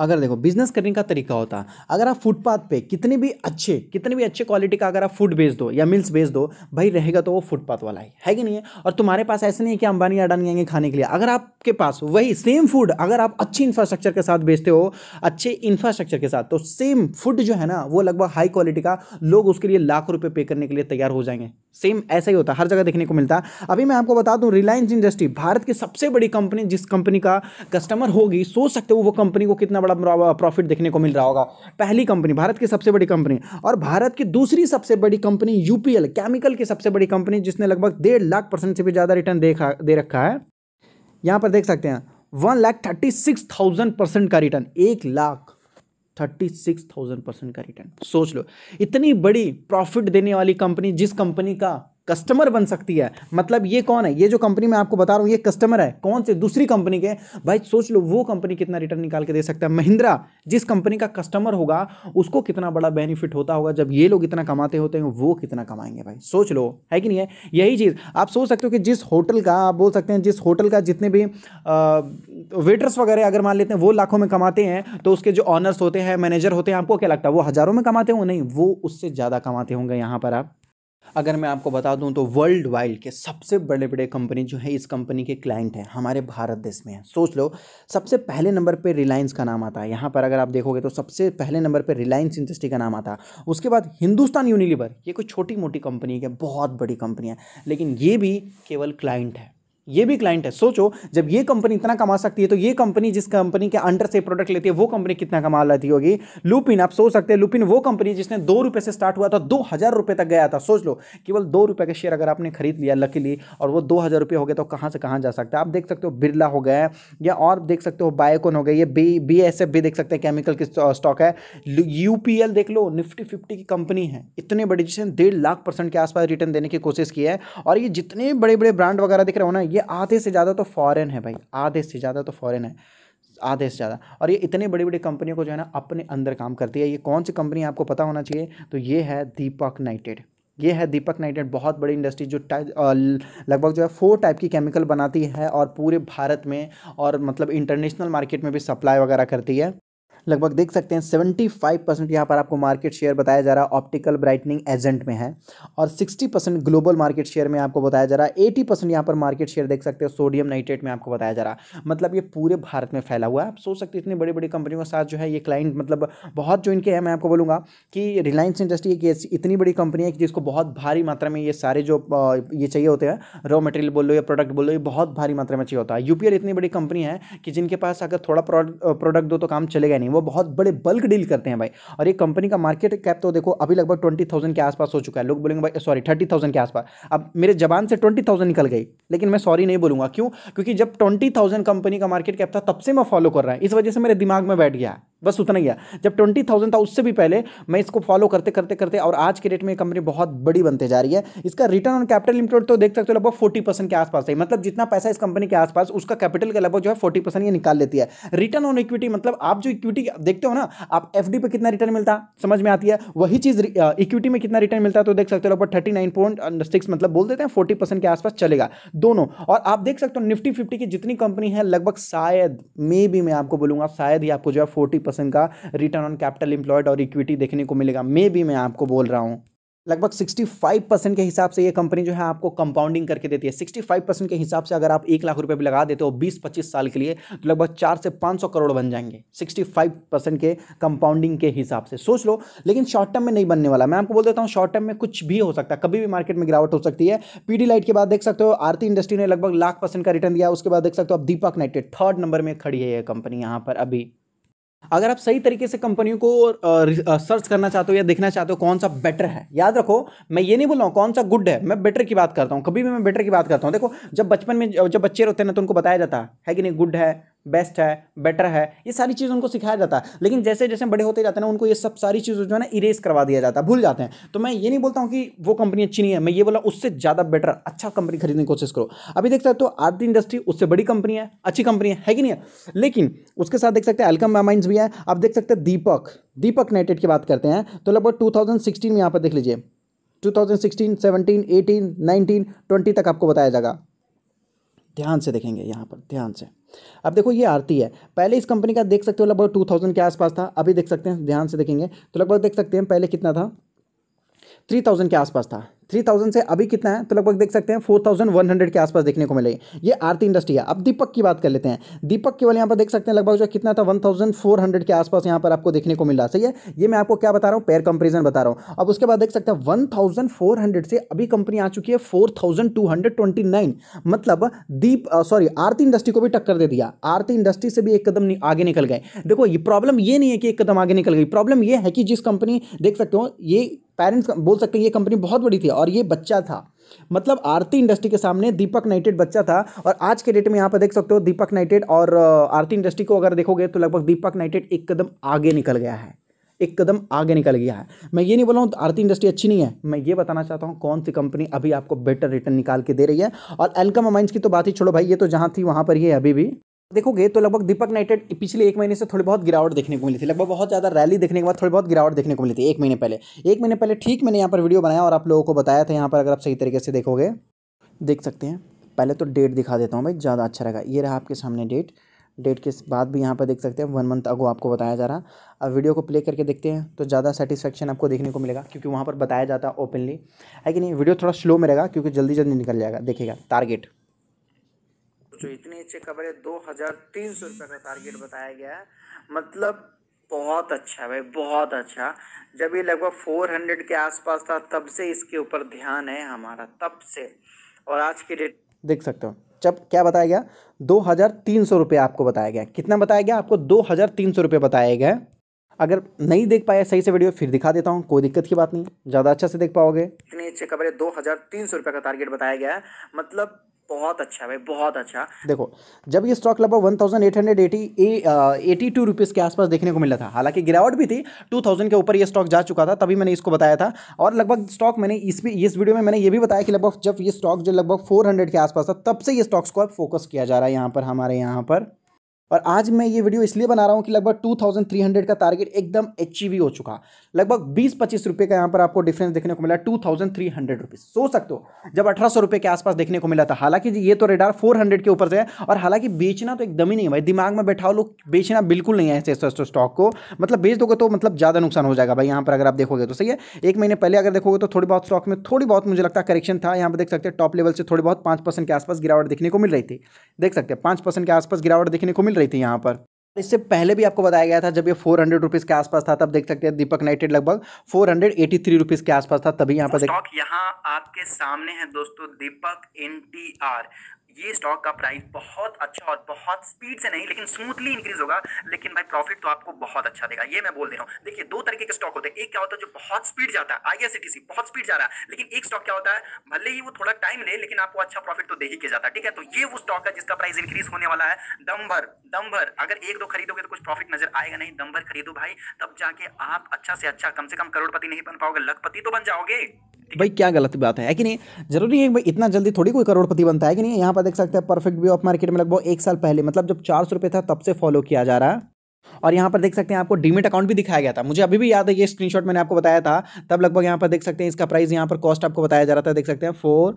अगर देखो बिजनेस करने का तरीका होता अगर आप फुटपाथ पे कितने भी अच्छे कितने भी अच्छे क्वालिटी का अगर आप फूड बेच दो या मिल्स बेच दो भाई रहेगा तो वो फुटपाथ वाला ही है कि नहीं है और तुम्हारे पास ऐसे नहीं है कि अंबानी अडानी आएंगे खाने के लिए अगर आपके पास वही सेम फूड अगर आप अच्छी इंफ्रास्ट्रक्चर के साथ बेचते हो अच्छे इंफ्रास्ट्रक्चर के साथ तो सेम फूड जो है ना वो लगभग हाई क्वालिटी का लोग उसके लिए लाख रुपये पे करने के लिए तैयार हो जाएंगे सेम ऐसा ही होता है हर जगह देखने को मिलता है अभी मैं आपको बता दूं रिलायंस इंडस्ट्री भारत की सबसे बड़ी कंपनी जिस कंपनी का कस्टमर होगी सोच सकते हो वो कंपनी को कितना बड़ा प्रॉफिट देखने को मिल रहा होगा पहली कंपनी भारत की सबसे बड़ी कंपनी और भारत की दूसरी सबसे बड़ी कंपनी यूपीएल केमिकल की सबसे बड़ी कंपनी जिसने लगभग डेढ़ लाख परसेंट से भी ज़्यादा रिटर्न देखा दे रखा है यहाँ पर देख सकते हैं one lakh thirty six thousand percent का रिटर्न एक lakh thirty six thousand percent का रिटर्न सोच लो इतनी बड़ी प्रॉफिट देने वाली कंपनी जिस कंपनी का कस्टमर बन सकती है मतलब ये कौन है ये जो कंपनी मैं आपको बता रहा हूँ ये कस्टमर है कौन से दूसरी कंपनी के भाई सोच लो वो कंपनी कितना रिटर्न निकाल के दे सकता है महिंद्रा जिस कंपनी का कस्टमर होगा उसको कितना बड़ा बेनिफिट होता होगा जब ये लोग इतना कमाते होते हैं वो कितना कमाएंगे भाई सोच लो है कि नहीं है यही चीज़ आप सोच सकते हो कि जिस होटल का आप बोल सकते हैं जिस होटल का जितने भी वेटर्स वगैरह अगर मान लेते हैं वो लाखों में कमाते हैं तो उसके जो ऑनर्स होते हैं मैनेजर होते हैं आपको क्या लगता है वो हज़ारों में कमाते होंगे नहीं वो उससे ज़्यादा कमाते होंगे यहाँ पर आप अगर मैं आपको बता दूं तो वर्ल्ड वाइड के सबसे बड़े बड़े कंपनी जो है इस कंपनी के क्लाइंट हैं हमारे भारत देश में है सोच लो सबसे पहले नंबर पे रिलायंस का नाम आता है यहाँ पर अगर आप देखोगे तो सबसे पहले नंबर पे रिलायंस इंडस्ट्री का नाम आता है उसके बाद हिंदुस्तान यूनिलीवर ये कोई छोटी मोटी कंपनी है बहुत बड़ी कंपनी है लेकिन ये भी केवल क्लाइंट है ये भी क्लाइंट है सोचो जब ये कंपनी इतना कमा सकती है तो ये कंपनी जिस कंपनी के अंडर से प्रोडक्ट लेती है वो कंपनी कितना कमा लेती होगी लुपिन आप सोच सकते हैं लुपिन वो कंपनी जिसने दो रुपये से स्टार्ट हुआ था दो हज़ार रुपये तक गया था सोच लो केवल दो रुपये का शेयर अगर आपने खरीद लिया लकीली और वो दो हज़ार रुपये हो गया तो कहाँ से कहाँ जा सकता है आप देख सकते हो बिरला हो गया या और देख सकते हो बायोकोन हो गया ये बी बी एस एफ भी देख सकते हैं केमिकल की स्टॉक है यू पी एल देख लो निफ्टी फिफ्टी की कंपनी है इतने बड़े जिसने डेढ़ लाख परसेंट के आसपास रिटर्न देने की कोशिश की है और ये जितने बड़े बड़े ब्रांड वगैरह दिख रहे हो ना ये आधे से ज़्यादा तो फॉरेन है भाई आधे से ज़्यादा तो फॉरेन है आधे से ज़्यादा और ये इतनी बड़ी बड़ी कंपनियों को जो है ना अपने अंदर काम करती है ये कौन सी कंपनी आपको पता होना चाहिए तो ये है दीपक नाइटेड ये है दीपक नाइटेड बहुत बड़ी इंडस्ट्री जो लगभग जो है फोर टाइप की केमिकल बनाती है और पूरे भारत में और मतलब इंटरनेशनल मार्केट में भी सप्लाई वगैरह करती है लगभग देख सकते हैं 75 परसेंट यहाँ पर आपको मार्केट शेयर बताया जा रहा है ऑप्टिकल ब्राइटनिंग एजेंट में है और 60 परसेंट ग्लोबल मार्केट शेयर में आपको बताया जा रहा है 80 परसेंट यहाँ पर मार्केट शेयर देख सकते हो सोडियम नाइट्रेट में आपको बताया जा रहा है मतलब ये पूरे भारत में फैला हुआ है आप सोच सकते इतनी बड़ी बड़ी कंपनियों के साथ जो है ये क्लाइंट मतलब बहुत जो इनके हैं मैं आपको बोलूँगा कि रिलायंस इंडस्ट्री एक इतनी बड़ी कंपनी है कि जिसको बहुत भारी मात्रा में ये सारे जो ये चाहिए होते हैं रॉ मटेरियल बोल लो या प्रोडक्ट बोल लो ये बहुत भारी मात्रा में चाहिए होता है यूपीएल इतनी बड़ी कंपनी है कि जिनके पास अगर थोड़ा प्रोडक्ट दो तो काम चलेगा नहीं वो बहुत बड़े बल्क डील करते हैं भाई और ये कंपनी का मार्केट कैप तो देखो अभी लगभग ट्वेंटी थाउजेंड के आसपास हो चुका है लोग बोलेंगे भाई सॉरी थर्टी थाउजेंड के आसपास अब मेरे जबान से ट्वेंटी थाउजेंड निकल गई लेकिन मैं सॉरी नहीं बोलूँगा क्यों क्योंकि जब ट्वेंटी थाउजेंड कंपनी का मार्केट कैप था तब से मैं फॉलो कर रहा है इस वजह से मेरे दिमाग में बैठ गया बस उतना ही है जब ट्वेंटी थाउजेंड था उससे भी पहले मैं इसको फॉलो करते करते करते और आज के डेट में कंपनी बहुत बड़ी बनते जा रही है इसका रिटर्न ऑन कैपिटल इंप्लोड तो देख सकते हो लगभग फोर्टी परसेंट के आसपास है मतलब जितना पैसा इस कंपनी के आसपास उसका कैपिटल के लगभग जो है फोर्टी परसेंट ये निकाल लेती है रिटर्न ऑन इक्विटी मतलब आप जो इक्विटी देखते हो ना आप एफ पे कितना रिटर्न मिलता समझ में आती है वही चीज इक्विटी में कितना रिटर्न मिलता है तो देख सकते हो लगभग थर्टी मतलब बोल देते हैं फोर्टी के आसपास चलेगा दोनों और आप देख सकते हो निफ्टी फिफ्टी की जितनी कंपनी है लगभग शायद मे भी मैं आपको बोलूंगा शायद ही आपको जो है फोर्टी परसेंट का रिटर्न ऑन कैपिटल इंप्लॉयड और इक्विटी देखने को मिलेगा मे भी मैं आपको बोल रहा हूँ लगभग 65 परसेंट के हिसाब से ये कंपनी जो है आपको कंपाउंडिंग करके देती है 65 परसेंट के हिसाब से अगर आप एक लाख रुपए भी लगा देते हो 20-25 साल के लिए तो लगभग चार से पाँच सौ करोड़ बन जाएंगे 65 परसेंट के कंपाउंडिंग के हिसाब से सोच लो लेकिन शॉर्ट टर्म में नहीं बनने वाला मैं आपको बोल देता हूँ शॉर्ट टर्म में कुछ भी हो सकता है कभी भी मार्केट में गिरावट हो सकती है पी लाइट के बाद देख सकते हो आरती इंडस्ट्री ने लगभग लाख परसेंट का रिटर्न दिया उसके बाद देख सकते हो आप दीपक नाइटेड थर्ड नंबर में खड़ी है यह कंपनी यहाँ पर अभी अगर आप सही तरीके से कंपनियों को सर्च करना चाहते हो या देखना चाहते हो कौन सा बेटर है याद रखो मैं ये नहीं बोल रहा हूँ कौन सा गुड है मैं बेटर की बात करता हूँ कभी भी मैं बेटर की बात करता हूँ देखो जब बचपन में जब बच्चे रहते हैं ना तो उनको बताया जाता है कि नहीं गुड है बेस्ट है बेटर है ये सारी चीज़ उनको सिखाया जाता है लेकिन जैसे जैसे बड़े होते जाते हैं ना उनको ये सब सारी चीज़ों जो है ना इरेज करवा दिया जाता है भूल जाते हैं तो मैं ये नहीं बोलता हूँ कि वो कंपनी अच्छी नहीं है मैं ये बोला उससे ज़्यादा बेटर अच्छा कंपनी खरीदने की कोशिश करो अभी देख सकते हो आरती इंडस्ट्री उससे बड़ी कंपनी है अच्छी कंपनी है, है कि नहीं है लेकिन उसके साथ देख सकते हैं एलकम माइंस भी है आप देख सकते हैं दीपक दीपक नेटेड की बात करते हैं तो लगभग टू में यहाँ पर देख लीजिए 2016, 17, 18, 19, 20 तक आपको बताया जाएगा ध्यान से देखेंगे यहाँ पर ध्यान से अब देखो ये आरती है पहले इस कंपनी का देख सकते हो लगभग टू थाउजेंड के आसपास था अभी देख सकते हैं ध्यान से देखेंगे तो लगभग देख सकते हैं पहले कितना था थ्री थाउजेंड के आसपास था थ्री थाउजेंड से अभी कितना है तो लगभग देख सकते हैं फोर थाउजेंड वन हंड्रेड के आसपास देखने को मिलेगी ये आरती इंडस्ट्री है अब दीपक की बात कर लेते हैं दीपक केवल यहाँ पर देख सकते हैं लगभग जो कितना था वन थाउजेंड फोर हंड्रेड के आसपास यहाँ पर आपको देखने को मिल रहा सही है ये मैं आपको क्या बता रहा हूँ पेयर कंपेरिजन बता रहा हूँ अब उसके बाद देख सकते हैं वन थाउजेंड फोर हंड्रेड से अभी कंपनी आ चुकी है four thousand two hundred twenty nine मतलब दीप सॉरी आरती इंडस्ट्री को भी टक्कर दे दिया आरती इंडस्ट्री से भी एक कदम आगे निकल गए देखो ये प्रॉब्लम ये नहीं है कि एक कदम आगे निकल गई प्रॉब्लम ये है कि जिस कंपनी देख सकते हो ये पेरेंट्स बोल सकते हैं ये कंपनी बहुत बड़ी थी और और ये बच्चा था मतलब आरती इंडस्ट्री के सामने दीपक नाइटेड बच्चा था और आज के डेट में यहाँ पर देख सकते हो दीपक नाइटेड और आरती इंडस्ट्री को अगर देखोगे तो लगभग दीपक नाइटेड एक कदम आगे निकल गया है एक कदम आगे निकल गया है मैं ये नहीं बोला हूँ तो आरती इंडस्ट्री अच्छी नहीं है मैं ये बताना चाहता हूँ कौन सी कंपनी अभी आपको बेटर रिटर्न निकाल के दे रही है और एलकम अमाइंस की तो बात ही छोड़ो भाई ये तो जहाँ थी वहाँ पर ही है अभी भी देखोगे तो लगभग दीपक नाइटेड पिछले एक महीने से थोड़ी बहुत गिरावट देखने को मिली थी लगभग बहुत ज़्यादा रैली देखने के बाद थोड़ी बहुत गिरावट देखने को मिली थी एक महीने पहले एक महीने पहले ठीक मैंने यहाँ पर वीडियो बनाया और आप लोगों को बताया था यहाँ पर अगर आप सही तरीके से देखोगे देख सकते हैं पहले तो डेट दिखा देता हूँ भाई ज़्यादा अच्छा रहेगा ये रहा आपके सामने डेट डेट के बाद भी यहाँ पर देख सकते हैं वन मंथ अगो आपको बताया जा रहा अब वीडियो को प्ले करके देखते हैं तो ज़्यादा सेटिस्फेक्शन आपको देखने को मिलेगा क्योंकि वहाँ पर बताया जाता है ओपनली है कि नहीं वीडियो थोड़ा स्लो में रहेगा क्योंकि जल्दी जल्दी निकल जाएगा देखेगा टारगेट जो इतनी अच्छी खबर है दो हजार तीन सौ रुपये का टारगेट बताया गया है मतलब बहुत अच्छा भाई बहुत अच्छा जब ये लगभग फोर हंड्रेड के आसपास था तब से इसके ऊपर ध्यान है हमारा तब से और आज की डेट देख सकते हो जब क्या बताया गया दो हज़ार तीन सौ रुपये आपको बताया गया कितना बताया गया आपको दो हज़ार तीन सौ रुपये बताया गया अगर नहीं देख पाया सही से वीडियो फिर दिखा देता हूँ कोई दिक्कत की बात नहीं ज़्यादा अच्छा से देख पाओगे इतनी अच्छी खबर है दो हज़ार तीन सौ रुपये का टारगेट बताया गया है मतलब बहुत अच्छा भाई बहुत अच्छा देखो जब ये स्टॉक लगभग one thousand eight hundred eighty eighty two rupees के आसपास देखने को मिला था हालांकि गिरावट भी थी टू थाउजेंड के ऊपर ये स्टॉक जा चुका था तभी मैंने इसको बताया था और लगभग स्टॉक मैंने इस भी इस वीडियो में मैंने ये भी बताया कि लगभग जब ये स्टॉक जो लगभग फोर हंड्रेड के आसपास था तब से ये स्टॉक्स को अब फोकस किया जा रहा है यहाँ पर हमारे यहाँ पर और आज मैं ये वीडियो इसलिए बना रहा हूँ कि लगभग 2300 का टारगेट एकदम अचीव हो चुका लगभग बीस पच्चीस रुपये का यहाँ पर आपको डिफरेंस देखने को मिला two thousand three hundred rupees सो सकते हो जब अठारह सौ रुपये के आसपास देखने को मिला था हालांकि ये तो रेडार फोर हंड्रेड के ऊपर से है और हालांकि बेचना तो एकदम ही नहीं है भाई दिमाग में बैठाओ लोग बेचना बिल्कुल नहीं है ऐसे स्टॉक को मतलब बेच दोगे तो मतलब ज़्यादा नुकसान हो जाएगा भाई यहाँ पर अगर आप देखोगे तो सही है एक महीने पहले अगर देखोगे तो थोड़ी बहुत स्टॉक में थोड़ी बहुत मुझे लगता है करेक्शन था यहाँ पर देख सकते हैं टॉप लेवल से थोड़ी बहुत पाँच के आसपास गिरावट देखने को मिल रही थी देख सकते हैं पाँच के आसपास गिरावट देखने को मिल रही रही थी यहाँ पर इससे पहले भी आपको बताया गया था जब ये फोर हंड्रेड रुपीज़ के आसपास था तब देख सकते हैं दीपक नाइटेड लगभग four hundred eighty three rupees के आसपास था तभी यहाँ पर स्टॉक तो यहाँ आपके सामने है दोस्तों दीपक एन टी आर ये स्टॉक का प्राइस बहुत अच्छा और बहुत स्पीड से नहीं लेकिन स्मूथली इंक्रीज होगा लेकिन भाई प्रॉफिट तो आपको बहुत अच्छा देगा ये मैं बोल दे रहा हूँ देखिए दो तरीके के स्टॉक होते हैं एक क्या होता है जो बहुत स्पीड जाता है आईआरसीटीसी बहुत स्पीड जा रहा है लेकिन एक स्टॉक क्या होता है भले ही वो थोड़ा टाइम ले लेकिन आपको अच्छा प्रॉफिट तो दे ही किया जाता है ठीक है तो ये वो स्टॉक है जिसका प्राइस इंक्रीज होने वाला है दम भर अगर एक दो खरीदोगे तो कुछ प्रॉफिट नजर आएगा नहीं दम भर खरीदो भाई तब जाके आप अच्छा से अच्छा कम से कम करोड़पति नहीं बन पाओगे लखपति तो बन जाओगे भाई क्या गलत बात है, कि नहीं जरूरी है भाई इतना जल्दी थोड़ी कोई करोड़पति बनता है कि नहीं यहाँ पर देख सकते हैं परफेक्ट व्यू ऑफ मार्केट में लगभग एक साल पहले मतलब जब चार सौ था तब से फॉलो किया जा रहा है और यहाँ पर देख सकते हैं आपको डीमेट अकाउंट भी दिखाया गया था मुझे अभी भी याद है ये स्क्रीनशॉट मैंने आपको बताया था तब लगभग यहाँ पर देख सकते हैं इसका प्राइस यहाँ पर कॉस्ट आपको बताया जा रहा था देख सकते हैं four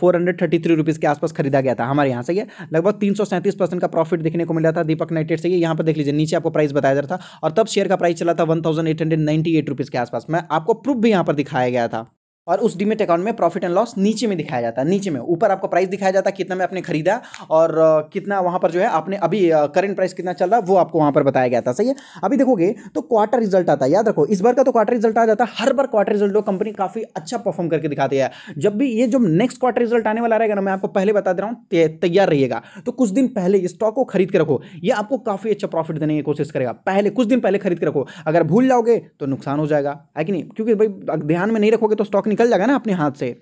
four hundred thirty three rupees के आसपास खरीदा गया था हमारे यहाँ से ये लगभग तीन सौ सैंतीस परसेंट का प्रॉफिट देखने को मिला था दीपक नाइटेड से ये यहाँ पर देख लीजिए नीचे आपको प्राइस बताया जा रहा था और तब शेयर का प्राइस चला था one thousand eight hundred ninety eight rupees के आसपास मैं आपको प्रूफ भी यहाँ पर दिखाया गया था और उस डीमेट अकाउंट में प्रॉफिट एंड लॉस नीचे में दिखाया जाता है नीचे में ऊपर आपको प्राइस दिखाया जाता है कितना में आपने खरीदा और कितना वहाँ पर जो है आपने अभी करंट प्राइस कितना चल रहा है वो आपको वहाँ पर बताया गया था सही है अभी देखोगे तो क्वार्टर रिजल्ट आता है याद रखो इस बार का तो क्वार्टर रिजल्ट आ जाता है हर बार क्वार्टर रिजल्ट कंपनी काफ़ी अच्छा परफॉर्म करके दिखाती है जब भी ये जो नेक्स्ट क्वार्टर रिजल्ट आने वाला रहेगा ना मैं आपको पहले बता दे रहा हूँ तैयार रहिएगा तो कुछ दिन पहले स्टॉक को खरीद के रखो ये आपको काफ़ी अच्छा प्रॉफिट देने की कोशिश करेगा पहले कुछ दिन पहले खरीद के रखो अगर भूल जाओगे तो नुकसान हो जाएगा है कि नहीं क्योंकि भाई ध्यान में नहीं रखोगे तो स्टॉक निकल जाएगा ना अपने हाथ से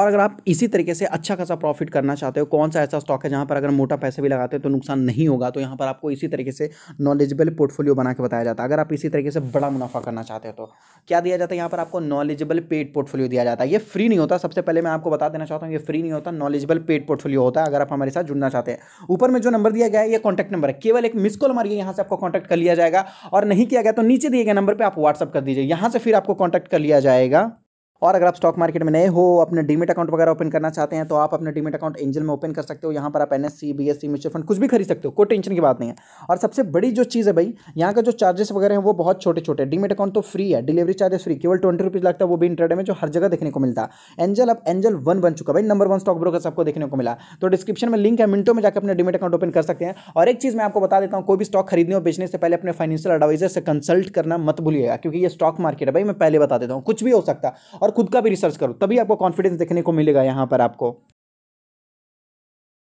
और अगर आप इसी तरीके से अच्छा खासा प्रॉफिट करना चाहते हो कौन सा ऐसा स्टॉक है जहाँ पर अगर मोटा पैसा भी लगाते हो तो नुकसान नहीं होगा तो यहाँ पर आपको इसी तरीके से नॉलेजेबल पोर्टफोलियो बना के बताया जाता है अगर आप इसी तरीके से बड़ा मुनाफा करना चाहते हो तो क्या दिया जाता है यहाँ पर आपको नॉलेजेबल पेड पोर्टफोलियो दिया जाता है ये फ्री नहीं होता सबसे पहले मैं आपको बता देना चाहता हूँ ये फ्री नहीं होता नॉलेजेबल पेड पोर्टफोलियो होता है अगर आप हमारे साथ जुड़ना चाहते हैं ऊपर में जो नंबर दिया गया है ये कॉन्टैक्ट नंबर है केवल एक मिस कॉल मारिए यहाँ से आपको कॉन्टैक्ट कर लिया जाएगा और नहीं किया गया तो नीचे दिए गए नंबर पर आप व्हाट्सअप कर दीजिए यहाँ से फिर आपको कॉन्टैक्ट कर लिया जाएगा और अगर आप स्टॉक मार्केट में नए हो अपने डीमेट अकाउंट वगैरह ओपन करना चाहते हैं तो आप अपने डीमेट अकाउंट एंजल में ओपन कर सकते हो यहाँ पर आप N S C B S C mutual fund कुछ भी खरीद सकते हो कोई टेंशन की बात नहीं है और सबसे बड़ी जो चीज़ है भाई यहाँ का जो चार्जेस वगैरह हैं वो बहुत छोटे छोटे डीमेट अकाउंट तो फ्री है डिलीवरी चार्जेस फ्री केवल ट्वेंटी रुपीज़ लगता है वो भी इंटरडे में जो हर जगह देखने को मिलता है एंजल अब एंजल वन बन चुका भाई नंबर वन स्टॉक ब्रोकर सबको देखने को मिला तो डिस्क्रिप्शन में लिंक है मिनटों में जाकर अपने डीमेट अकाउंट ओपन कर सकते हैं और एक चीज़ मैं आपको बता देता हूँ कोई भी स्टॉक खरीदने और बेचने से पहले अपने फाइनेंशियल एडवाइजर से कंसल्ट करना मत भूलिएगा क्योंकि ये स्टॉक मार्केट है भाई मैं पहले बता देता हूँ कुछ भी हो सकता है और और खुद का भी रिसर्च करो तभी आपको कॉन्फिडेंस देखने को मिलेगा यहाँ पर आपको